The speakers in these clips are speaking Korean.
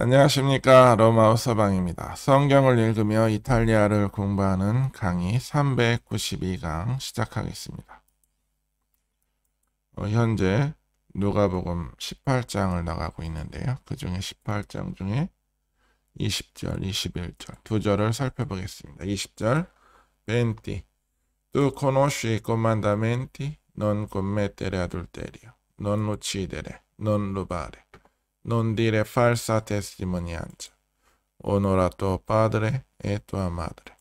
안녕하십니까 로마우서방입니다. 성경을 읽으며 이탈리아를 공부하는 강의 392강 시작하겠습니다. 어, 현재 누가복음 18장을 나가고 있는데요. 그 중에 18장 중에 20절, 21절 두 절을 살펴보겠습니다. 20절 벤티 Tu conosci i comandamenti non commettere adulterio non uccidere non rubare non dire falsa testimonianza. Onora tuo padre e tua madre.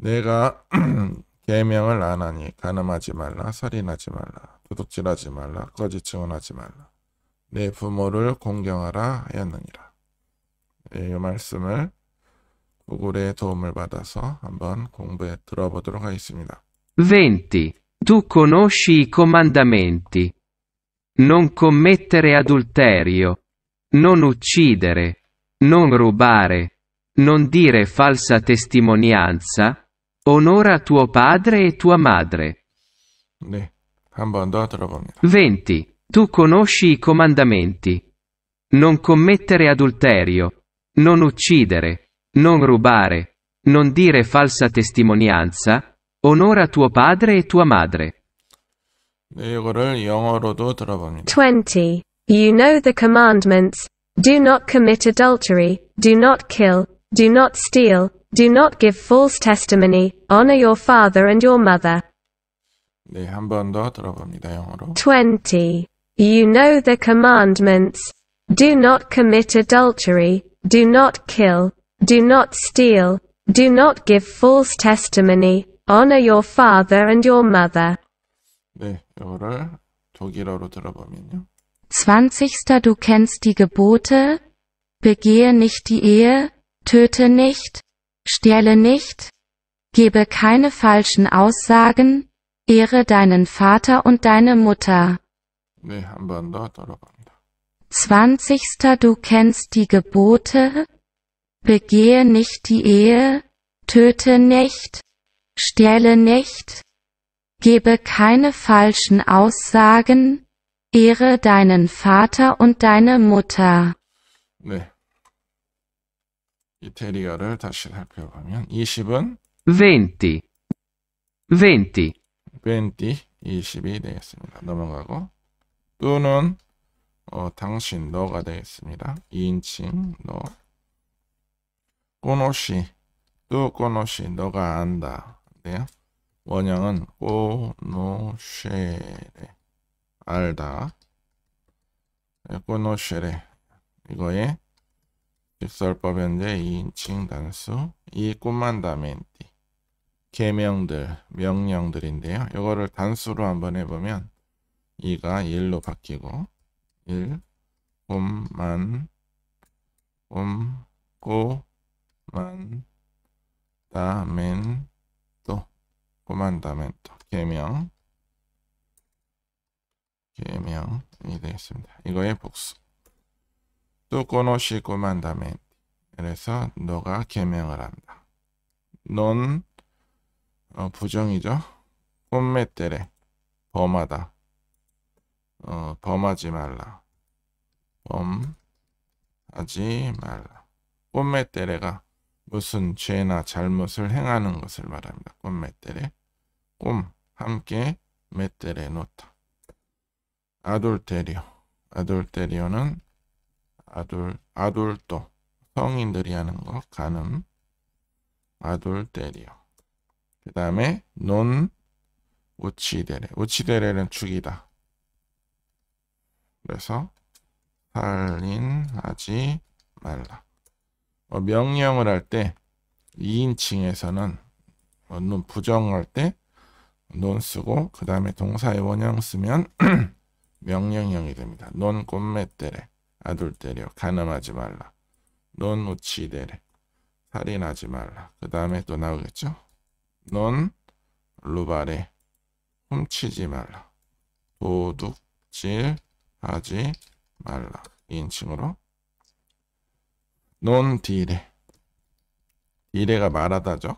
내가 계명을 안 하니 가늠하지 말라, 살인하지 말라, 도둑질하지 말라, 거짓 증언하지 말라. 내 부모를 공경하라 하였느니라. 네, 이 말씀을 구글의 도움을 받아서 한번 공부해 들어보도록 하겠습니다. 20. Tu conosci i comandamenti. non commettere adulterio, non uccidere, non rubare, non dire falsa testimonianza, onora tuo padre e tua madre. 20. Tu conosci i comandamenti. Non commettere adulterio, non uccidere, non rubare, non dire falsa testimonianza, onora tuo padre e tua madre. 이거를 영어로도 들어봅니다. 20. You know the commandments. Do not commit adultery. Do not kill. Do not steal. Do not give false testimony. Honor your father and your mother. 네, 들어봅니다. 영어로. 20. You know the commandments. Do not commit adultery. Do not kill. Do not steal. Do not give false testimony. Honor your father and your mother. 네, 이거를 독일어로 들어보면요. 20. Du kennst die Gebote, begehe nicht die Ehe, töte nicht, stehle nicht, gebe keine falschen Aussagen, ehre deinen Vater und deine Mutter. 네, 한번 더 들어봅니다. 20. Du kennst die Gebote, begehe nicht die Ehe, töte nicht, stehle nicht, Gebe keine falschen Aussagen, ehre deinen Vater und deine Mutter. 네. 이 대리어를 다시 살펴보면 20은 20 20 20 20이 되겠습니다. 넘어가고 또는 어, 당신 너가 되겠습니다. 2인칭 너 꼬노시 또 꼬노시 너가 안다. 네요. 원형은 오, 노쉐레 알다 꼬노쉐레 이거의 직설법 현재 2인칭 단수 이 꿈만다멘티 개명들 명령들인데요 이거를 단수로 한번 해보면 이가 1로 바뀌고 1 꿈만 꿈 꼬만 다멘 코만다멘토 개명 개명이 되겠습니다. 이거의 복수 또코노시 코만다멘티 그래서 너가 개명을 한다. 넌 어, 부정이죠. 꼼메떼레 범하다. 어, 범하지 말라. 범하지 말라. 꼼메떼레가 무슨 죄나 잘못을 행하는 것을 말합니다. 꼼메떼레 꿈 함께 메테레노타 아돌테리오 아돌테리오는 아돌 아돌도 성인들이 하는 거 가늠 아돌테리오 그 다음에 논 우치데레 우치데레는 죽이다 그래서 살인하지 말라 어, 명령을 할 때 2인칭에서는 어, 부정할 때논 쓰고 그 다음에 동사의 원형 쓰면 명령형이 됩니다. 논 꼼매 때래 아들 때려 가늠하지 말라. 논 우치 때래 살인하지 말라. 그 다음에 또 나오겠죠. 논 루바레 훔치지 말라. 도둑질 하지 말라. 인칭으로 논 디레 디레가 말하다죠.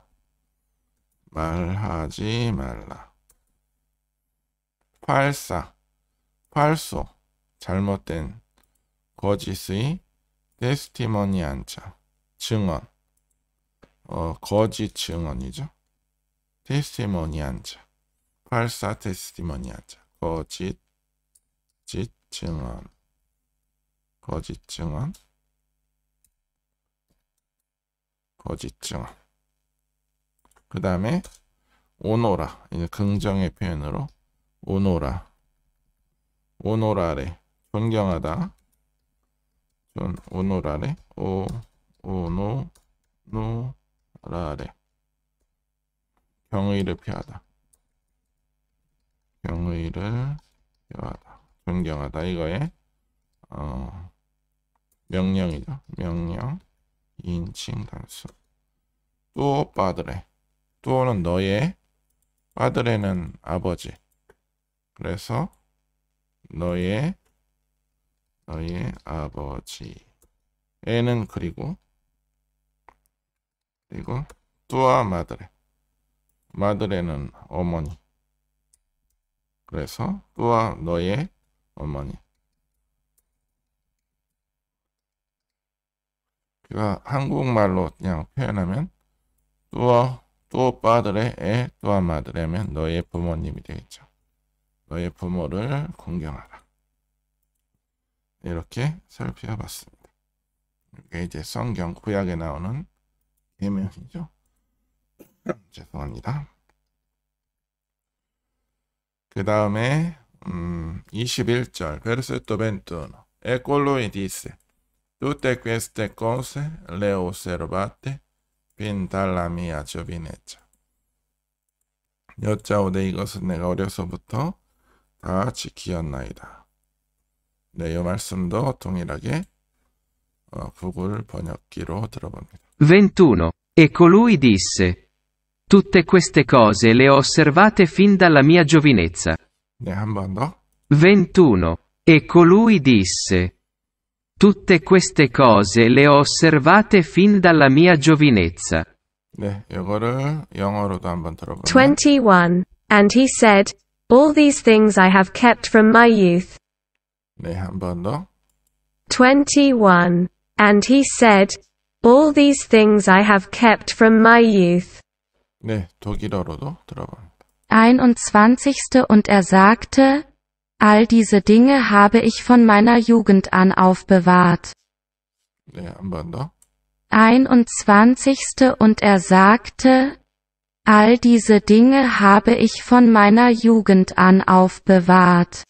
말하지 말라. 팔사, 팔소, 잘못된 거짓의 테스티머니 안차, 증언, 어, 거짓 증언이죠. 테스티머니 안차, 팔사 테스티머니 안차, 거짓, 짓 증언, 거짓 증언, 거짓 증언. 그 다음에 오노라 이제 긍정의 표현으로 오노라 오노라레 존경하다 존 오노라레 오 오노 노라레 경의를 표하다 경의를 표하다 존경하다 이거의 어, 명령이죠 명령 인칭 단수 또 빠드레 또는 너의 파드레는 아버지 그래서 너의 너의 아버지 애는 그리고 그리고 뚜아 마드레 마드레는 어머니 그래서 뚜아 너의 어머니 그가 그러니까 한국말로 그냥 표현하면 뚜어 또 빠드레 에 또한 마드레면 너의 부모님이 되겠죠. 너의 부모를 공경하라. 이렇게 살펴봤습니다. 이게 이제 성경 구약에 나오는 계명이죠. 죄송합니다. 그 다음에 음, 21절 베르세토 벤투노 에콜로이디스 tutte queste c o 빈달람이 아주 빈했죠. 여자오되 이것은 내가 어려서부터 다 지키었나이다. 네, 이 말씀도 동일하게 어, 구글 번역기로 들어봅니다. 21. E colui disse, tutte queste cose le ho osservate fin dalla mia giovinezza. 네, 한 더. 21. E colui disse, Tutte queste cose le ho osservate fin dalla mia giovinezza. 네, 이거를 영어로도 한번 들어보면 21. And he said, All these things I have kept from my youth. 네, 한번 더. 21. And he said, All these things I have kept from my youth. 네, 독일어로도 들어봅니다. 21. Und er sagte, All diese Dinge habe ich von meiner Jugend an aufbewahrt. Ja, 21. Und er sagte, All diese Dinge habe ich von meiner Jugend an aufbewahrt.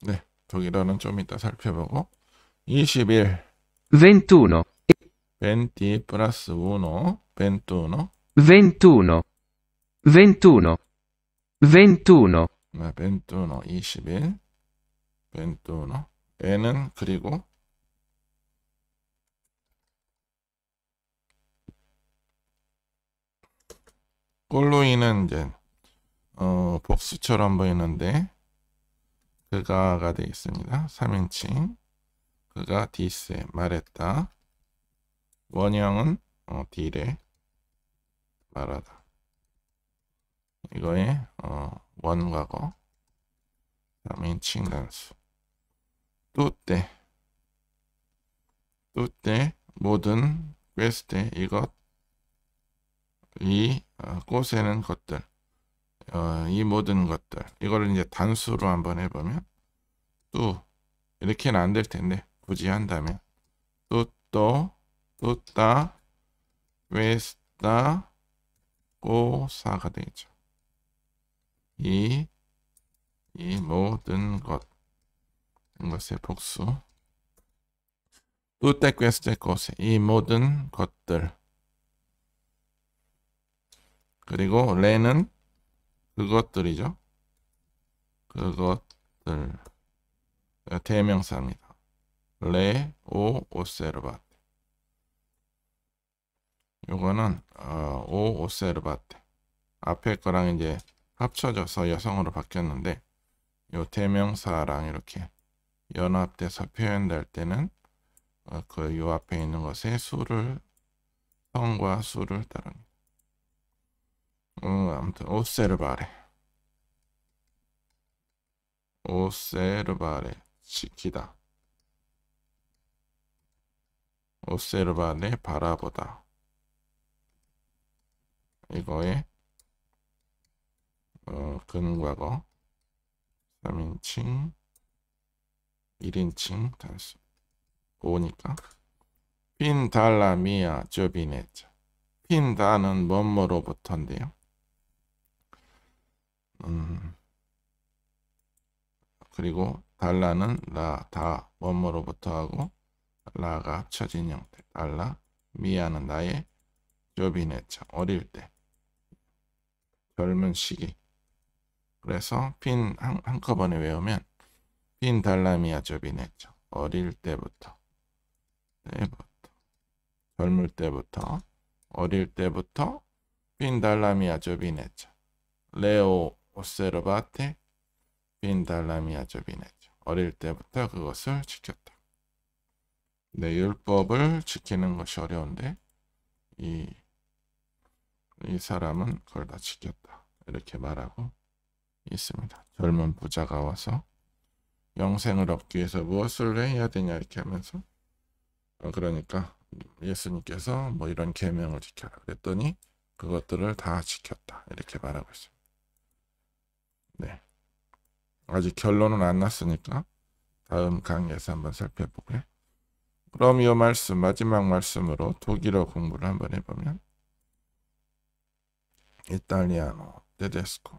네, 독일어는 좀 이따 살펴보고 21. 21. 20 플러스 1, 21. 21. 21. 21. 벤투너 21 벤투너 에는 그리고 골로이는 이제 어, 복수처럼 보이는데 그가가 되어 있습니다. 3인칭 그가 디스에 말했다. 원형은 어, 딜에 말하다. 이거에 어, 원과거 그다음에 칭단수 또때 또때 모든 퀘스트 이것 이 어, 꽃에는 것들 어, 이 모든 것들 이거를 이제 단수로 한번 해보면 또 이렇게는 안 될 텐데 굳이 한다면 또또 또따 웨스타 꼬사가 되겠죠 이, 이 모든 것, 이 것의 복수. t u 괴스 e q u 이 모든 것들. 그리고 레는 그것들이죠. 그것들. 대명사입니다. 레, 오, 오세르바테. 요거는 어, 오, 오세르바테. 앞에 거랑 이제 합쳐져서 여성으로 바뀌었는데 요 대명사랑 이렇게 연합돼서 표현될 때는 어, 그요 앞에 있는 것에 수를 성과 수를 따릅니다. 음, 아무튼 오세르바레 오세르바레 지키다 오세르바레 바라보다 이거에 어, 근과거 3인칭 1인칭 단수 5니까 핀달라 미아 저비네자 핀다는 뭐뭐로부터인데요 음, 그리고 달라는 라, 다, 뭐뭐로부터 하고 라가 쳐진 형태 달라 미아는 나의 저비네자 어릴 때 젊은 시기 그래서 핀 한, 한꺼번에 외우면 핀 달라미아 조비네죠. 어릴 때부터 때부터 젊을 때부터 어릴 때부터 핀 달라미아 조비네죠. 레오 오세르바테 핀 달라미아 조비네죠. 어릴 때부터 그것을 지켰다. 네, 율법을 지키는 것이 어려운데 이, 이 사람은 그걸 다 지켰다. 이렇게 말하고 있습니다. 젊은 부자가 와서 영생을 얻기 위해서 무엇을 해야 되냐 이렇게 하면서 어, 그러니까 예수님께서 뭐 이런 계명을 지켜라 그랬더니 그것들을 다 지켰다 이렇게 말하고 있습니다. 네, 아직 결론은 안 났으니까 다음 강의에서 한번 살펴보고요. 그럼 이 말씀 마지막 말씀으로 독일어 공부를 한번 해보면 이탈리아노 데데스코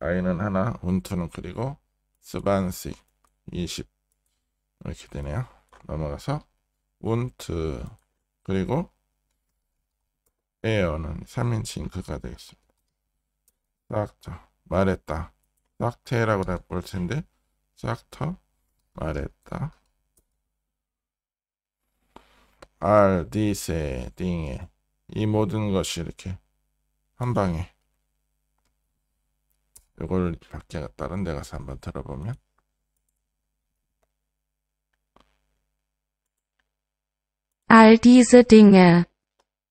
아이는 하나, 운투는 그리고 스반씩 20 이렇게 되네요. 넘어가서 운트 그리고 에어는 3인치 잉크가 되겠습니다. 싹터 말했다. 싹테라고 볼 텐데 싹터 말했다. 알디세 딩에 이 모든 것이 이렇게 한 방에 이걸 밖에 다른 데 가서 한번 들어보면 all diese Dinge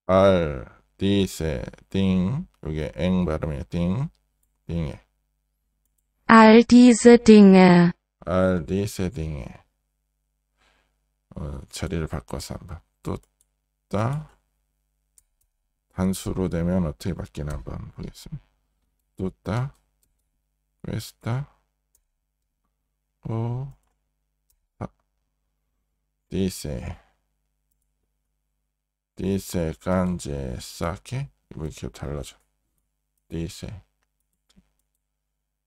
all diese Ding 이게 eng 발음이야 Ding Dinge all diese Dinge all diese Dinge 어, 자리를 바꿔서 한번 또따 단수로 되면 어떻게 바뀌나 한번 보겠습니다 또따 questa o oh. dice dice 간제 사케 이거 기억 달라져 dice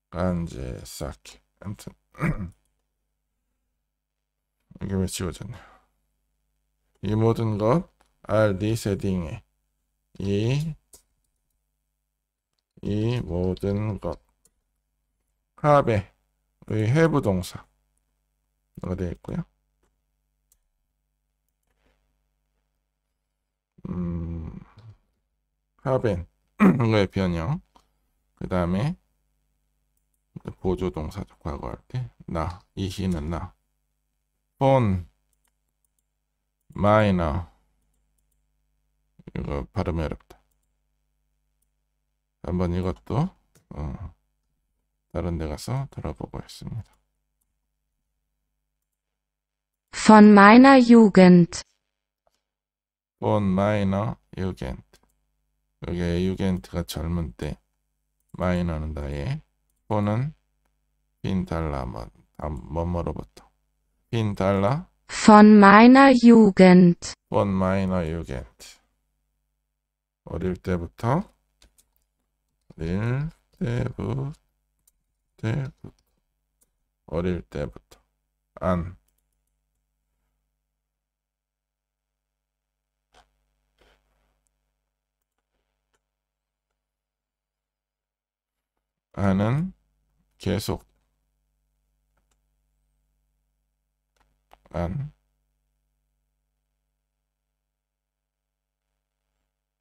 간제 사케 아무튼 이게 왜 지워졌냐 이 모든 것 r 리세딩에 이 이 모든 것 하베의 해부 동사가 되어 있고요. 하벤의 음, 변형. 그 다음에 보조 동사 과거할 때 나, 이시는 나. 본 마이너 이거 발음이 어렵다. 한번 이것도 어. 다른 데 가서 들어보고 했습니다. Von meiner Jugend. Von meiner Jugend. 여기에 Jugend가 젊은 때, minor는 나의, von은 빈 달라, 뭐뭐로부터. 빈 달라. Von meiner Jugend. Von meiner Jugend. 어릴 때부터, 어릴 때부터. 때 어릴 때부터 안 안은 계속 안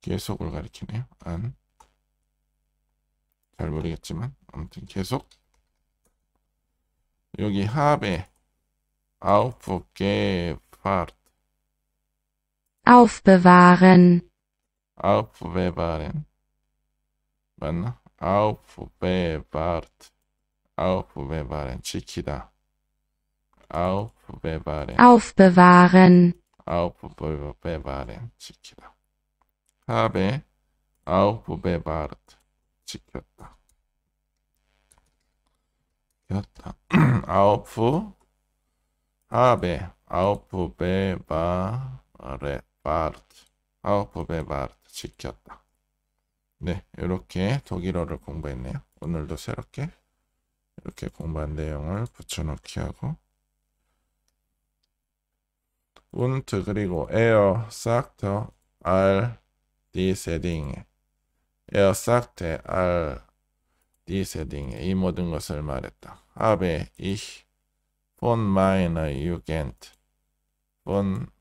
계속을 가리키네요. 안. 잘 모르겠지만 아무튼 계속 여기 habe aufgewahrt. Aufbewahren. Aufbewahren. Man aufbewahrt. Aufbewahren. 지키다. Aufbewahren. Aufbewahren. Aufbewahren. 지키다. habe aufbewahrt. 지켰다. 여다 아홉 아베 아홉 베바레 바르트 아홉 베바르트 지켰다. 네, 이렇게 독일어를 공부했네요. 오늘도 새롭게 이렇게 공부한 내용을 붙여넣기 하고 운트 그리고 에어 싹터 알 디세딩 에어 싹테 알 디세딩 이 모든 것을 말했다. habe ich von meiner Jugend, von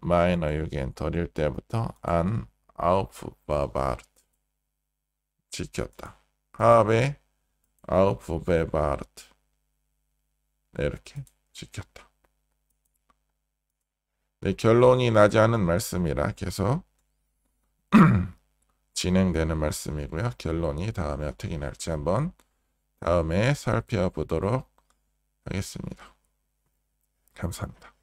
meiner Jugend 어릴 때부터 an aufbewahrt. 지켰다. habe aufbewahrt. 이렇게 지켰다. 네, 결론이 나지 않은 말씀이라 계속 진행되는 말씀이고요. 결론이 다음에 어떻게 날지 한번 다음에 살펴보도록 하겠습니다. 감사합니다.